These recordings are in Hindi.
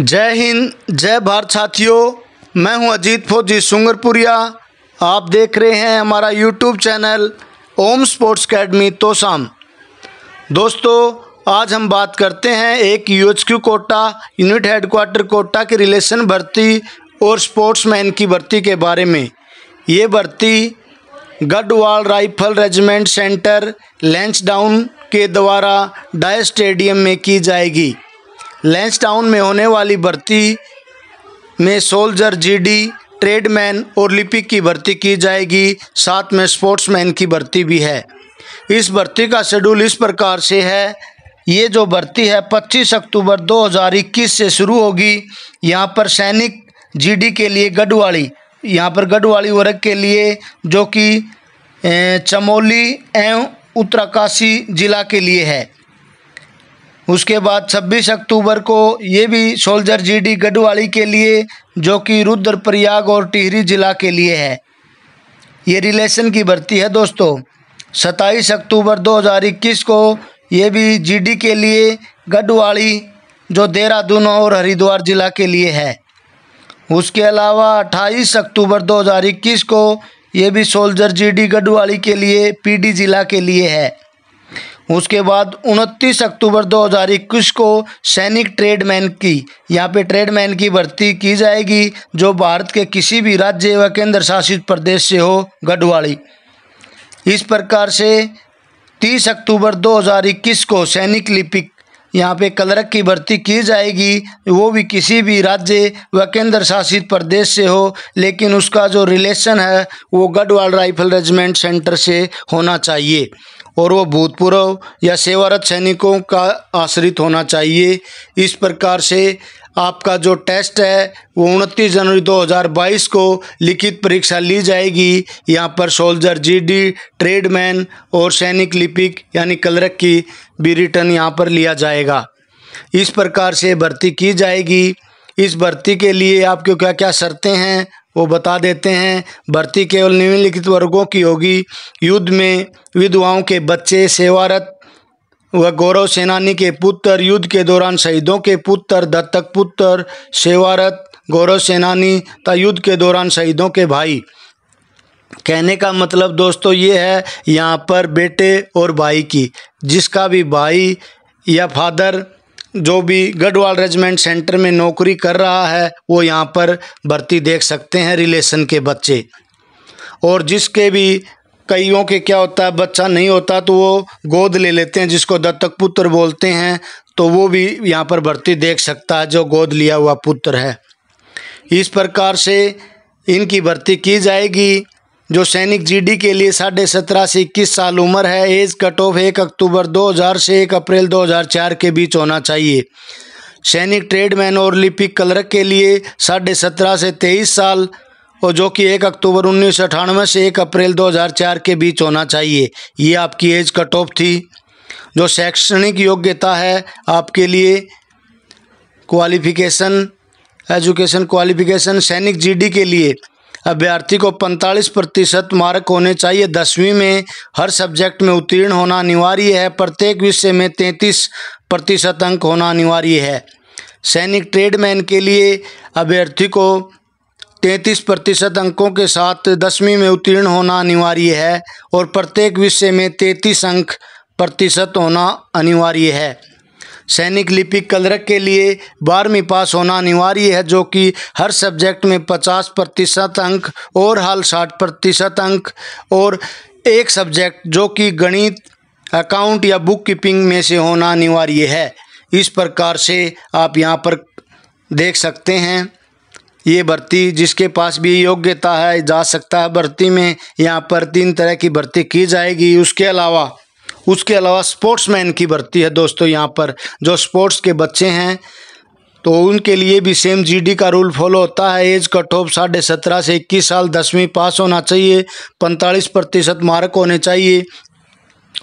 जय हिंद जय भारत साथियों मैं हूं अजीत फौजी सुंगरपुरिया आप देख रहे हैं हमारा YouTube channel Om sports academy Tosham दोस्तों आज हम बात करते हैं एक UHQ quota unit headquarter quota की रिलेशन भर्ती और स्पोर्ट्समैन की भर्ती के बारे में ये भर्ती गढ़वाल राइफल रेजिमेंट सेंटर डाउन के द्वारा डाय स्टेडियम में की जाएगी लेंस टाउन में होने वाली भर्ती में सोल्जर जीडी ट्रेडमैन और लिपिक की भर्ती की जाएगी साथ में स्पोर्ट्समैन की भर्ती भी है इस भर्ती का शेड्यूल इस प्रकार से है ये जो भर्ती है 25 अक्टूबर 2021 से शुरू होगी यहाँ पर सैनिक जीडी के लिए गढ़वाली यहाँ पर गढ़वाली वर्ग के लिए जो कि चमोली एवं उत्तरकाशी जिला के लिए है उसके बाद 26 अक्टूबर को ये भी सोल्जर जीडी गढ़वाली के लिए जो कि रुद्रप्रयाग और टिहरी जिला के लिए है ये रिलेशन की भर्ती है दोस्तों 27 अक्टूबर 2021 को ये भी जीडी के लिए गढ़वाली जो देहरादून और हरिद्वार जिला के लिए है उसके अलावा 28 अक्टूबर 2021 को ये भी सोल्जर जीडी गढ़वाली के लिए पीडी जिला के लिए है उसके बाद 29 अक्टूबर 2021 को सैनिक ट्रेडमैन की यहाँ पे ट्रेडमैन की भर्ती की जाएगी जो भारत के किसी भी राज्य व केंद्र शासित प्रदेश से हो गढ़वाली इस प्रकार से 30 अक्टूबर 2021 को सैनिक लिपिक यहाँ पे कलरक की भर्ती की जाएगी वो भी किसी भी राज्य व केंद्र शासित प्रदेश से हो लेकिन उसका जो रिलेशन है वो गढ़वाल राइफल रेजिमेंट सेंटर से होना चाहिए और वह भूतपूर्व या सेवारत सैनिकों का आश्रित होना चाहिए इस प्रकार से आपका जो टेस्ट है वो उनतीस जनवरी 2022 को लिखित परीक्षा ली जाएगी यहाँ पर सोल्जर जीडी ट्रेडमैन और सैनिक लिपिक यानी कलरक की भी रिटर्न यहाँ पर लिया जाएगा इस प्रकार से भर्ती की जाएगी इस भर्ती के लिए आपको क्या क्या शर्तें हैं वो बता देते हैं भर्ती केवल निम्नलिखित वर्गों की होगी युद्ध में विधवाओं के बच्चे सेवारत व गौरव सेनानी के पुत्र युद्ध के दौरान शहीदों के पुत्र दत्तक पुत्र सेवारत गौरव सेनानी तथा युद्ध के दौरान शहीदों के भाई कहने का मतलब दोस्तों ये है यहाँ पर बेटे और भाई की जिसका भी भाई या फादर जो भी गढ़वाल रेजिमेंट सेंटर में नौकरी कर रहा है वो यहाँ पर भर्ती देख सकते हैं रिलेशन के बच्चे और जिसके भी कईयों के क्या होता है बच्चा नहीं होता तो वो गोद ले लेते हैं जिसको दत्तक पुत्र बोलते हैं तो वो भी यहाँ पर भर्ती देख सकता है जो गोद लिया हुआ पुत्र है इस प्रकार से इनकी भर्ती की जाएगी जो सैनिक जीडी के लिए साढ़े सत्रह से इक्कीस साल उम्र है एज कट ऑफ एक अक्टूबर 2000 से एक अप्रैल 2004 के बीच होना चाहिए सैनिक ट्रेडमैन और लिपिक क्लर्क के लिए साढ़े सत्रह से तेईस साल और जो कि एक अक्टूबर उन्नीस से एक अप्रैल 2004 के बीच होना चाहिए ये आपकी एज कट ऑफ थी जो शैक्षणिक योग्यता है आपके लिए क्वालिफिकेशन एजुकेशन क्वालिफिकेशन सैनिक जीडी के लिए अभ्यर्थी को 45 प्रतिशत मार्क होने चाहिए दसवीं में हर सब्जेक्ट में उत्तीर्ण होना अनिवार्य है प्रत्येक विषय में 33 प्रतिशत अंक होना अनिवार्य है सैनिक ट्रेडमैन के लिए अभ्यर्थी को 33 प्रतिशत अंकों के साथ दसवीं में उत्तीर्ण होना अनिवार्य है और प्रत्येक विषय में 33 अंक प्रतिशत होना अनिवार्य है सैनिक लिपिक कलरक के लिए बारहवीं पास होना अनिवार्य है जो कि हर सब्जेक्ट में पचास प्रतिशत अंक और हाल साठ प्रतिशत अंक और एक सब्जेक्ट जो कि गणित अकाउंट या बुक कीपिंग में से होना अनिवार्य है इस प्रकार से आप यहाँ पर देख सकते हैं ये भर्ती जिसके पास भी योग्यता है जा सकता है भर्ती में यहाँ पर तीन तरह की भर्ती की जाएगी उसके अलावा उसके अलावा स्पोर्ट्समैन की भर्ती है दोस्तों यहाँ पर जो स्पोर्ट्स के बच्चे हैं तो उनके लिए भी सेम जीडी का रूल फॉलो होता है एज कट ऑफ साढ़े सत्रह से इक्कीस साल दसवीं पास होना चाहिए पैंतालीस प्रतिशत मार्क होने चाहिए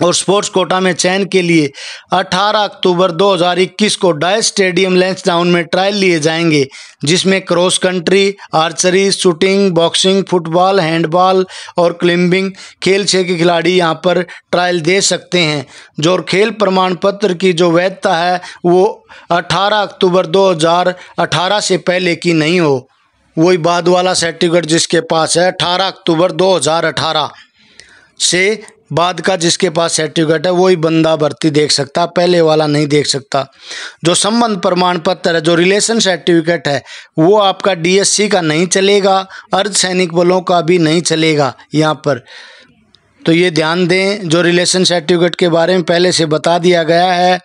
और स्पोर्ट्स कोटा में चयन के लिए 18 अक्टूबर 2021 को डाय स्टेडियम लेंस डाउन में ट्रायल लिए जाएंगे जिसमें cross country archery shooting boxing football handball और क्लिम्बिंग खेल छः के खिलाड़ी यहां पर ट्रायल दे सकते हैं जो और खेल प्रमाण पत्र की जो वैधता है वो 18 अक्टूबर 2018 से पहले की नहीं हो वही बाद वाला सर्टिफिकेट जिसके पास है अठारह अक्टूबर दो से बाद का जिसके पास सर्टिफिकेट है वही बंदा भर्ती देख सकता पहले वाला नहीं देख सकता जो संबंध प्रमाण पत्र है जो रिलेशन सर्टिफिकेट है वो आपका डीएससी का नहीं चलेगा अर्धसैनिक बलों का भी नहीं चलेगा यहाँ पर तो ये ध्यान दें जो रिलेशन सर्टिफिकेट के बारे में पहले से बता दिया गया है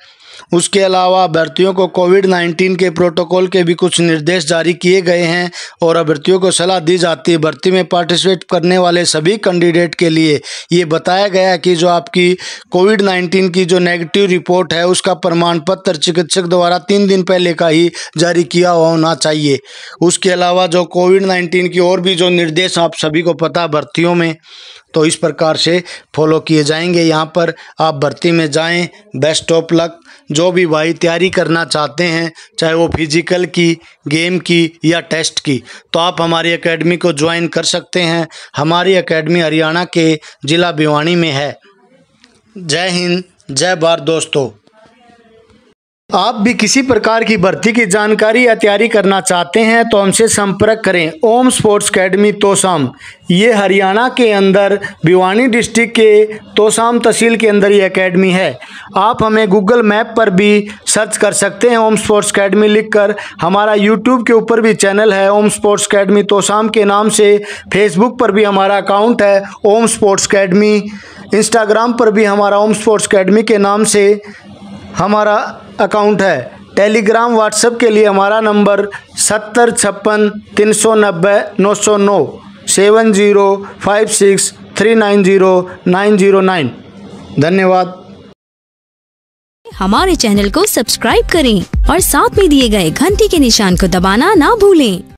उसके अलावा अभ्यर्थियों को कोविड नाइन्टीन के प्रोटोकॉल के भी कुछ निर्देश जारी किए गए हैं और अभ्यर्थियों को सलाह दी जाती है भर्ती में पार्टिसिपेट करने वाले सभी कैंडिडेट के लिए ये बताया गया कि जो आपकी कोविड नाइन्टीन की जो नेगेटिव रिपोर्ट है उसका प्रमाण पत्र चिकित्सक द्वारा तीन दिन पहले का ही जारी किया होना चाहिए उसके अलावा जो कोविड नाइन्टीन की और भी जो निर्देश आप सभी को पता भर्तियों में तो इस प्रकार से फॉलो किए जाएंगे यहाँ पर आप भर्ती में जाएँ बेस्ट ऑफ लक जो भी भाई तैयारी करना चाहते हैं चाहे वो फिजिकल की गेम की या टेस्ट की तो आप हमारी एकेडमी को ज्वाइन कर सकते हैं हमारी एकेडमी हरियाणा के ज़िला भिवानी में है जय हिंद जय भारत दोस्तों आप भी किसी प्रकार की भर्ती की जानकारी या तैयारी करना चाहते हैं तो हमसे संपर्क करें ओम स्पोर्ट्स अकेडमी तोसाम ये हरियाणा के अंदर भिवानी डिस्ट्रिक्ट के तोसाम तहसील के अंदर ये अकेडमी है आप हमें गूगल मैप पर भी सर्च कर सकते हैं ओम स्पोर्ट्स अकेडमी लिखकर हमारा यूट्यूब के ऊपर भी चैनल है ओम स्पोर्ट्स अकेडमी तोसाम के नाम से फेसबुक पर भी हमारा अकाउंट है ओम स्पोर्ट्स अकेडमी इंस्टाग्राम पर भी हमारा ओम स्पोर्ट्स अकेडमी के नाम से हमारा अकाउंट है टेलीग्राम व्हाट्सएप के लिए हमारा नंबर सत्तर छप्पन तीन सौ नब्बे नौ सौ नौ seven zero five six three nine zero nine zero nine धन्यवाद हमारे चैनल को सब्सक्राइब करें और साथ में दिए गए घंटी के निशान को दबाना ना भूलें